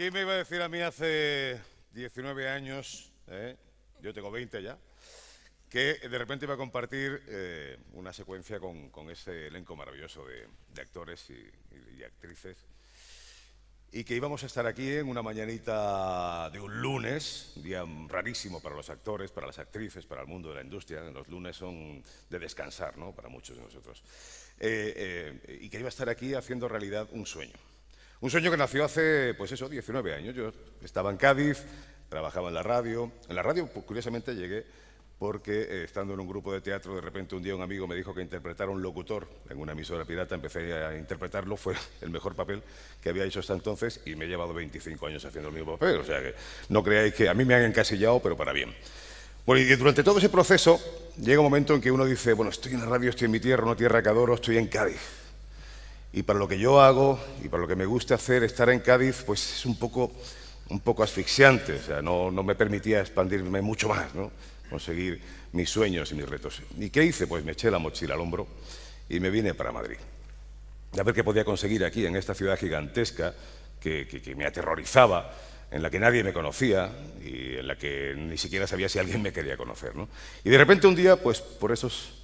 ¿Quién me iba a decir a mí hace 19 años, eh? yo tengo 20 ya, que de repente iba a compartir eh, una secuencia con, ese elenco maravilloso de, actores y, actrices, y que íbamos a estar aquí en una mañanita de un lunes, día rarísimo para los actores, para las actrices, para el mundo de la industria, los lunes son de descansar, ¿no?, para muchos de nosotros, eh, y que iba a estar aquí haciendo realidad un sueño. Un sueño que nació hace, pues eso, 19 años. Yo estaba en Cádiz, trabajaba en la radio. En la radio, pues, curiosamente, llegué porque eh, estando en un grupo de teatro, de repente un día un amigo me dijo que interpretara un locutor en una emisora pirata, empecé a interpretarlo, fue el mejor papel que había hecho hasta entonces y me he llevado 25 años haciendo el mismo papel, o sea que no creáis que a mí me han encasillado, pero para bien. Bueno, y durante todo ese proceso llega un momento en que uno dice, bueno, estoy en la radio, estoy en mi tierra, no tierra que adoro, estoy en Cádiz. Y para lo que yo hago y para lo que me gusta hacer, estar en Cádiz, pues es un poco, un poco asfixiante. O sea, no, me permitía expandirme mucho más, ¿no? conseguir mis sueños y mis retos. ¿Y qué hice? Pues me eché la mochila al hombro y me vine para Madrid. A ver qué podía conseguir aquí, en esta ciudad gigantesca que, me aterrorizaba, en la que nadie me conocía y en la que ni siquiera sabía si alguien me quería conocer. ¿no? Y de repente un día, pues por esos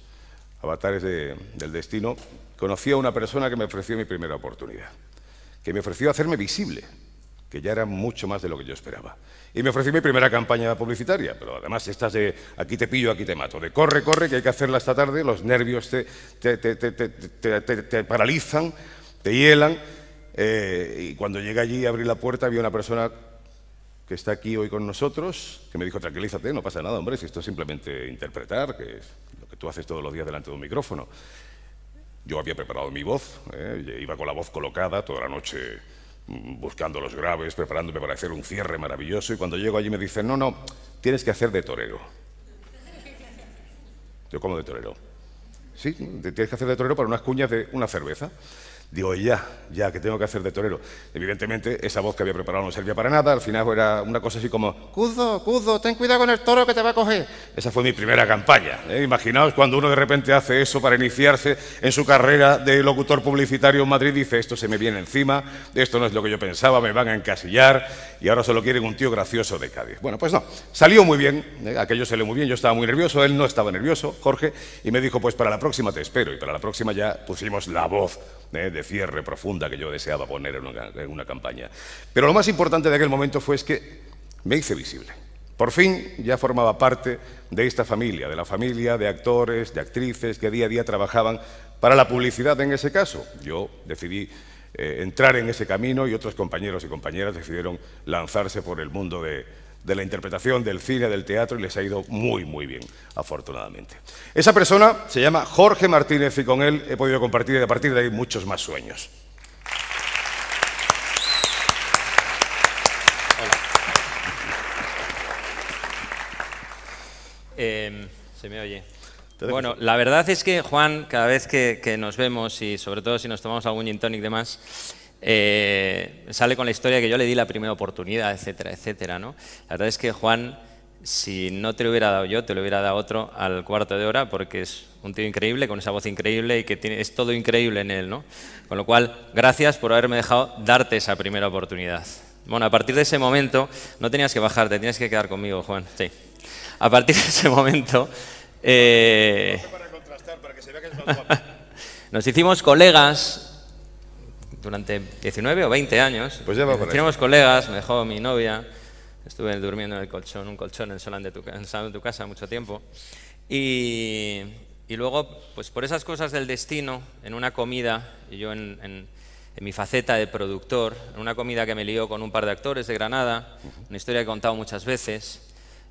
avatares del destino, conocí a una persona que me ofreció mi primera oportunidad, que me ofreció hacerme visible, que ya era mucho más de lo que yo esperaba. Y me ofreció mi primera campaña publicitaria, pero además estás de aquí te pillo, aquí te mato, de corre, corre, que hay que hacerla esta tarde, los nervios te, te, te, te paralizan, te hielan. Eh, y cuando llegué allí, abrí la puerta, a una persona que está aquí hoy con nosotros, que me dijo, tranquilízate, no pasa nada, hombre, si esto es simplemente interpretar, que es lo que tú haces todos los días delante de un micrófono. Yo había preparado mi voz, ¿eh? iba con la voz colocada toda la noche mm, buscando los graves, preparándome para hacer un cierre maravilloso y cuando llego allí me dicen, no, no, tienes que hacer de torero. Yo como de torero. Sí, tienes que hacer de torero para unas cuñas de una cerveza. Digo, ya, ya, que tengo que hacer de torero? Evidentemente, esa voz que había preparado no servía para nada. Al final era una cosa así como, Cuzo, cudo ten cuidado con el toro que te va a coger. Esa fue mi primera campaña. ¿eh? Imaginaos cuando uno de repente hace eso para iniciarse en su carrera de locutor publicitario en Madrid, dice, esto se me viene encima, esto no es lo que yo pensaba, me van a encasillar y ahora solo quieren un tío gracioso de Cádiz. Bueno, pues no, salió muy bien, ¿eh? aquello salió muy bien, yo estaba muy nervioso, él no estaba nervioso, Jorge, y me dijo, pues para la próxima te espero. Y para la próxima ya pusimos la voz eh, de cierre profunda que yo deseaba poner en una, campaña. Pero lo más importante de aquel momento fue es que me hice visible. Por fin ya formaba parte de esta familia, de la familia de actores, de actrices que día a día trabajaban para la publicidad en ese caso. Yo decidí eh, entrar en ese camino y otros compañeros y compañeras decidieron lanzarse por el mundo de, de la interpretación, del cine, del teatro y les ha ido muy, muy bien, afortunadamente. Esa persona se llama Jorge Martínez y con él he podido compartir a partir de ahí muchos más sueños. Hola. Em, se me oye. Bueno, la verdad es que Juan, cada vez que, que, nos vemos y sobre todo si nos tomamos algún gin tonic de más, eh, sale con la historia que yo le di la primera oportunidad, etcétera, etcétera. ¿no? La verdad es que Juan, si no te lo hubiera dado yo, te lo hubiera dado otro al cuarto de hora, porque es un tío increíble, con esa voz increíble y que tiene, es todo increíble en él. ¿no? Con lo cual, gracias por haberme dejado darte esa primera oportunidad. Bueno, a partir de ese momento no tenías que bajarte, tienes que quedar conmigo, Juan. Sí. A partir de ese momento... nos hicimos colegas durante 19 o 20 años. Pues ya colegas, me dejó mi novia, estuve durmiendo en el colchón, un colchón en el de en de tu casa mucho tiempo. Y, luego, pues por esas cosas del destino, en una comida, y yo en, en, mi faceta de productor, en una comida que me lió con un par de actores de Granada, una historia que he contado muchas veces,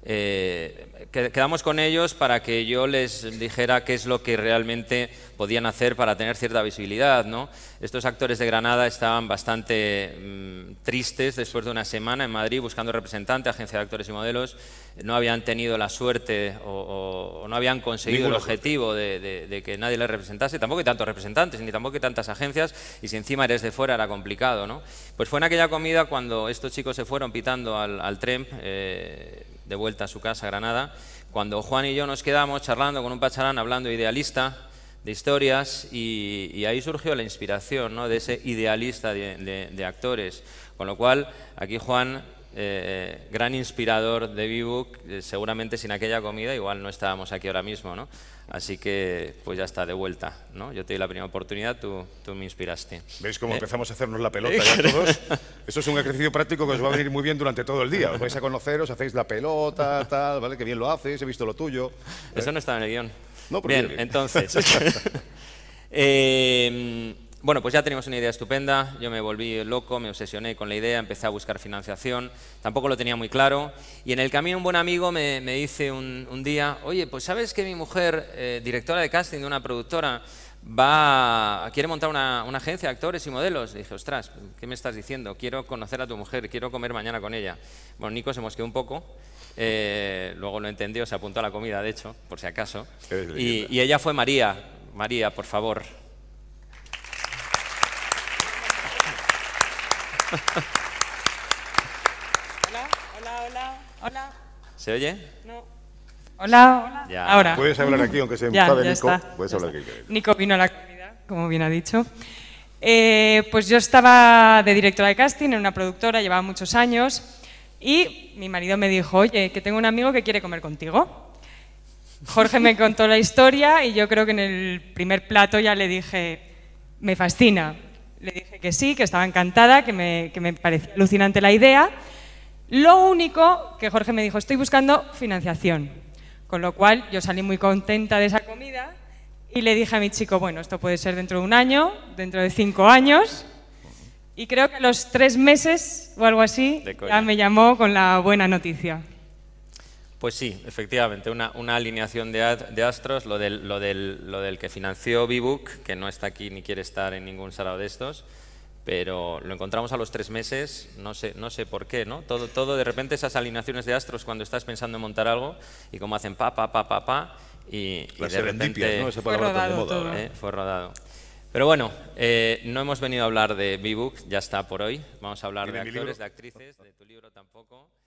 eh, quedamos con ellos para que yo les dijera qué es lo que realmente podían hacer para tener cierta visibilidad. ¿no? Estos actores de Granada estaban bastante mm, tristes después de una semana en Madrid buscando representante, agencia de actores y modelos. No habían tenido la suerte o, no habían conseguido el objetivo de, que nadie les representase. Tampoco hay tantos representantes, ni tampoco hay tantas agencias, y si encima eres de fuera era complicado. ¿no? Pues fue en aquella comida cuando estos chicos se fueron pitando al, al tren. Eh, de vuelta a su casa, Granada, cuando Juan y yo nos quedamos charlando con un pacharán, hablando idealista de historias, y, ahí surgió la inspiración ¿no? de ese idealista de, de actores. Con lo cual, aquí Juan eh, gran inspirador de vivo book eh, seguramente sin aquella comida igual no estábamos aquí ahora mismo, ¿no? Así que pues ya está, de vuelta, ¿no? Yo te di la primera oportunidad, tú, tú me inspiraste. ¿Veis cómo eh, empezamos a hacernos la pelota ya todos? Eso es un ejercicio práctico que os va a venir muy bien durante todo el día. Os vais a conocer, os hacéis la pelota, tal, ¿vale? Que bien lo haces, he visto lo tuyo. Eso no estaba en el guión. No, bien, entonces... Bueno, pues ya tenemos una idea estupenda, yo me volví loco, me obsesioné con la idea, empecé a buscar financiación, tampoco lo tenía muy claro, y en el camino un buen amigo me, dice un, día, oye, pues sabes que mi mujer, eh, directora de casting de una productora, va quiere montar una, agencia de actores y modelos. Y dije, ostras, ¿qué me estás diciendo? Quiero conocer a tu mujer, quiero comer mañana con ella. Bueno, Nico se mosqueó un poco, eh, luego lo entendió, se apuntó a la comida, de hecho, por si acaso. y ella fue María, María, por favor, Hola, hola, hola, hola. ¿Se oye? No. Hola, hola. Ya. Ahora. Puedes hablar aquí, aunque se enfade Nico. Puedes hablar aquí. Nico vino a la comida, como bien ha dicho. Eh, pues yo estaba de directora de casting en una productora, llevaba muchos años, y mi marido me dijo, oye, que tengo un amigo que quiere comer contigo. Jorge me contó la historia y yo creo que en el primer plato ya le dije, me fascina, le dije que sí, que estaba encantada, que me, que parecía alucinante la idea. Lo único que Jorge me dijo, estoy buscando financiación. Con lo cual yo salí muy contenta de esa comida y le dije a mi chico, bueno, esto puede ser dentro de un año, dentro de cinco años. Y creo que a los tres meses o algo así ya me llamó con la buena noticia. Pues sí, efectivamente, una, alineación de, astros, lo del, que financió B-Book, que no está aquí ni quiere estar en ningún salado de estos, pero lo encontramos a los tres meses, no sé, no sé por qué, ¿no? Todo, todo de repente esas alineaciones de astros cuando estás pensando en montar algo y como hacen pa, pa, pa, pa, pa, y, de repente ¿no? fue rodado. Eh, fue rodado. Pero bueno, eh, no hemos venido a hablar de B-Book, ya está por hoy. Vamos a hablar de, actores, de actrices, de tu libro tampoco.